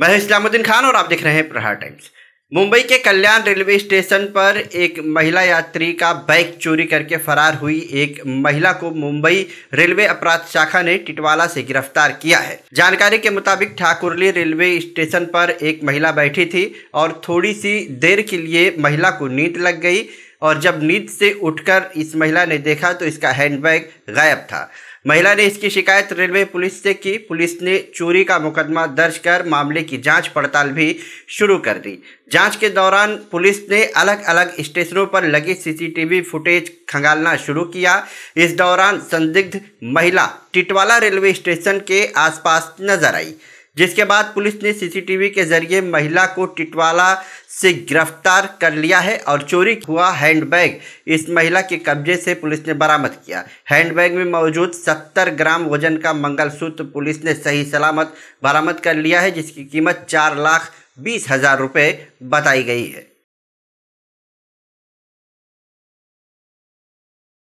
मैं इस्लामुद्दीन खान और आप देख रहे हैं प्रहार टाइम्स मुंबई के कल्याण रेलवे स्टेशन पर एक महिला यात्री का बैग चोरी करके फरार हुई एक महिला को मुंबई रेलवे अपराध शाखा ने टिटवाला से गिरफ्तार किया है जानकारी के मुताबिक ठाकुरली रेलवे स्टेशन पर एक महिला बैठी थी और थोड़ी सी देर के लिए महिला को नींद लग गई और जब नींद से उठकर इस महिला ने देखा तो इसका हैंडबैग गायब था महिला ने इसकी शिकायत रेलवे पुलिस से की पुलिस ने चोरी का मुकदमा दर्ज कर मामले की जांच पड़ताल भी शुरू कर दी जांच के दौरान पुलिस ने अलग अलग स्टेशनों पर लगी सीसीटीवी फुटेज खंगालना शुरू किया इस दौरान संदिग्ध महिला टिटवाला रेलवे स्टेशन के आसपास नजर आई जिसके बाद पुलिस ने सीसीटीवी के जरिए महिला को टिटवाला से गिरफ्तार कर लिया है और चोरी हुआ हैंडबैग इस महिला के कब्जे से पुलिस ने बरामद किया हैंडबैग में मौजूद 70 ग्राम वजन का मंगलसूत्र पुलिस ने सही सलामत बरामद कर लिया है जिसकी कीमत चार लाख बीस हज़ार रुपये बताई गई है